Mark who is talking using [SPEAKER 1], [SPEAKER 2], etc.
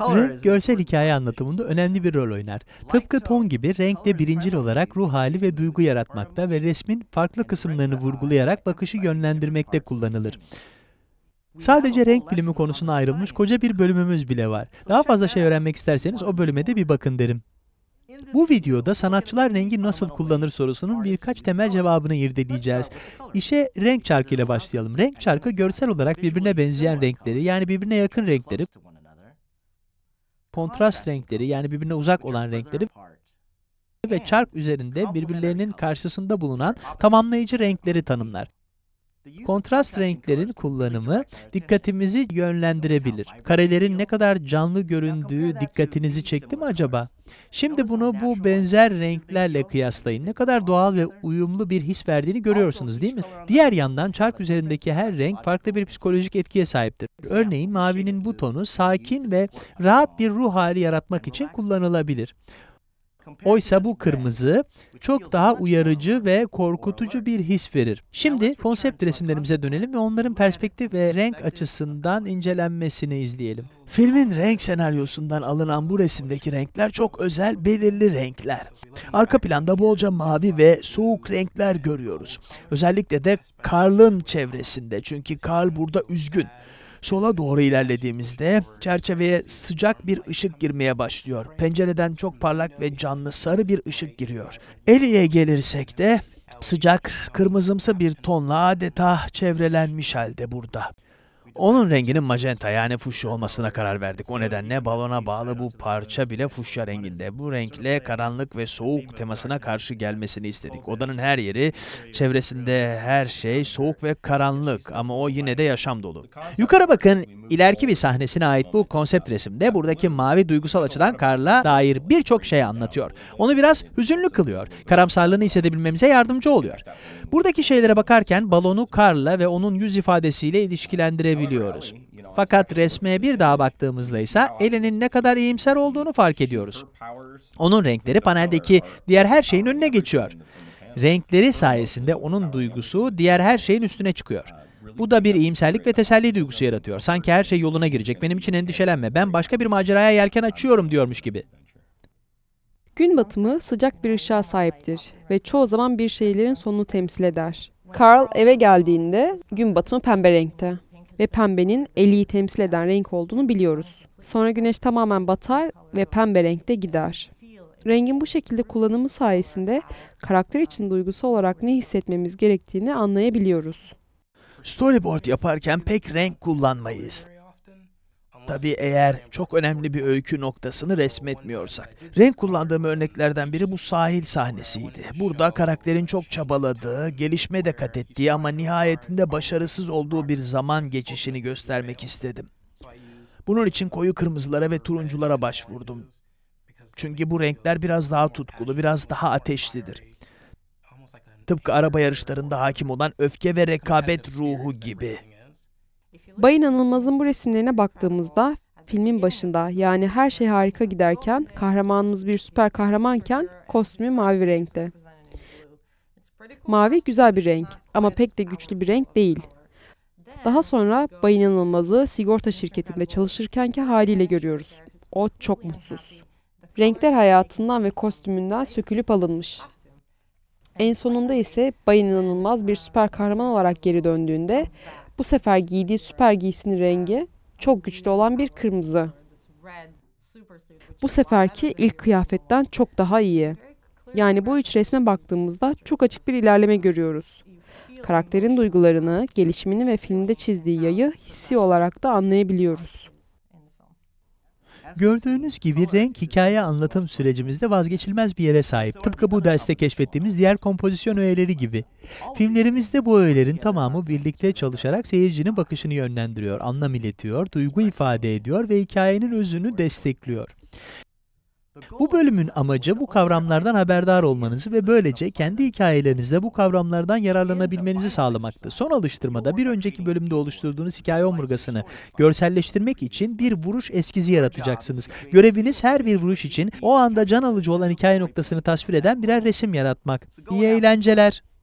[SPEAKER 1] Renk görsel hikaye anlatımında önemli bir rol oynar. Tıpkı ton gibi renk de birincil olarak ruh hali ve duygu yaratmakta ve resmin farklı kısımlarını vurgulayarak bakışı yönlendirmekte kullanılır. Sadece renk bilimi konusuna ayrılmış koca bir bölümümüz bile var. Daha fazla şey öğrenmek isterseniz o bölüme de bir bakın derim. Bu videoda sanatçılar rengi nasıl kullanır sorusunun birkaç temel cevabını irdeleyeceğiz. İşe renk çarkı ile başlayalım. Renk çarkı görsel olarak birbirine benzeyen renkleri yani birbirine yakın renkleri kontrast renkleri yani birbirine uzak olan renkleri ve çark üzerinde birbirlerinin karşısında bulunan tamamlayıcı renkleri tanımlar. Kontrast renklerin kullanımı dikkatimizi yönlendirebilir. Karelerin ne kadar canlı göründüğü dikkatinizi çekti mi acaba? Şimdi bunu bu benzer renklerle kıyaslayın. Ne kadar doğal ve uyumlu bir his verdiğini görüyorsunuz değil mi? Diğer yandan çark üzerindeki her renk farklı bir psikolojik etkiye sahiptir. Örneğin mavinin bu tonu sakin ve rahat bir ruh hali yaratmak için kullanılabilir. Oysa bu kırmızı çok daha uyarıcı ve korkutucu bir his verir. Şimdi konsept resimlerimize dönelim ve onların perspektif ve renk açısından incelenmesini izleyelim. Filmin renk senaryosundan alınan bu resimdeki renkler çok özel, belirli renkler. Arka planda bolca mavi ve soğuk renkler görüyoruz. Özellikle de Karl'ın çevresinde çünkü Karl burada üzgün. Sola doğru ilerlediğimizde çerçeveye sıcak bir ışık girmeye başlıyor. Pencereden çok parlak ve canlı sarı bir ışık giriyor. Eli'ye gelirsek de sıcak kırmızımsı bir tonla adeta çevrelenmiş halde burada. Onun renginin majenta yani fuşya olmasına karar verdik. O nedenle balona bağlı bu parça bile fuşya renginde. Bu renkle karanlık ve soğuk temasına karşı gelmesini istedik. Odanın her yeri, çevresinde her şey soğuk ve karanlık ama o yine de yaşam dolu. Yukarı bakın ileriki bir sahnesine ait bu konsept resimde buradaki mavi duygusal açıdan Karla dair birçok şey anlatıyor. Onu biraz hüzünlü kılıyor. Karamsarlığını hissedebilmemize yardımcı oluyor. Buradaki şeylere bakarken balonu Karla ve onun yüz ifadesiyle ilişkilendirebiliyoruz görebiliyoruz. Fakat resme bir daha baktığımızda ise elinin ne kadar iyimser olduğunu fark ediyoruz. Onun renkleri paneldeki diğer her şeyin önüne geçiyor. Renkleri sayesinde onun duygusu diğer her şeyin üstüne çıkıyor. Bu da bir iyimserlik ve teselli duygusu yaratıyor. Sanki her şey yoluna girecek. Benim için endişelenme. Ben başka bir maceraya yelken açıyorum diyormuş gibi.
[SPEAKER 2] Gün batımı sıcak bir ışığa sahiptir ve çoğu zaman bir şeylerin sonunu temsil eder. Carl eve geldiğinde gün batımı pembe renkte ve pembenin eliyi temsil eden renk olduğunu biliyoruz. Sonra güneş tamamen batar ve pembe renkte gider. Rengin bu şekilde kullanımı sayesinde karakter için duygusu olarak ne hissetmemiz gerektiğini anlayabiliyoruz.
[SPEAKER 1] Storyboard yaparken pek renk kullanmayız. Tabii eğer çok önemli bir öykü noktasını resmetmiyorsak. Renk kullandığım örneklerden biri bu sahil sahnesiydi. Burada karakterin çok çabaladığı, gelişme de kat ettiği ama nihayetinde başarısız olduğu bir zaman geçişini göstermek istedim. Bunun için koyu kırmızılara ve turunculara başvurdum. Çünkü bu renkler biraz daha tutkulu, biraz daha ateşlidir. Tıpkı araba yarışlarında hakim olan öfke ve rekabet ruhu gibi.
[SPEAKER 2] Bay İnanılmaz'ın bu resimlerine baktığımızda filmin başında yani her şey harika giderken kahramanımız bir süper kahramanken kostümü mavi renkte. Mavi güzel bir renk ama pek de güçlü bir renk değil. Daha sonra Bay İnanılmaz'ı sigorta şirketinde çalışırkenki haliyle görüyoruz. O çok mutsuz. Renkler hayatından ve kostümünden sökülüp alınmış. En sonunda ise Bay İnanılmaz bir süper kahraman olarak geri döndüğünde bu sefer giydiği süper giysinin rengi çok güçlü olan bir kırmızı. Bu seferki ilk kıyafetten çok daha iyi. Yani bu üç resme baktığımızda çok açık bir ilerleme görüyoruz. Karakterin duygularını, gelişimini ve filmde çizdiği yayı hissi olarak da anlayabiliyoruz. Gördüğünüz gibi renk hikaye
[SPEAKER 1] anlatım sürecimizde vazgeçilmez bir yere sahip. Tıpkı bu derste keşfettiğimiz diğer kompozisyon öğeleri gibi. Filmlerimizde bu öğelerin tamamı birlikte çalışarak seyircinin bakışını yönlendiriyor, anlam iletiyor, duygu ifade ediyor ve hikayenin özünü destekliyor. Bu bölümün amacı bu kavramlardan haberdar olmanızı ve böylece kendi hikayelerinizde bu kavramlardan yararlanabilmenizi sağlamaktı. Son alıştırmada bir önceki bölümde oluşturduğunuz hikaye omurgasını görselleştirmek için bir vuruş eskizi yaratacaksınız. Göreviniz her bir vuruş için o anda can alıcı olan hikaye noktasını tasvir eden birer resim yaratmak. İyi eğlenceler.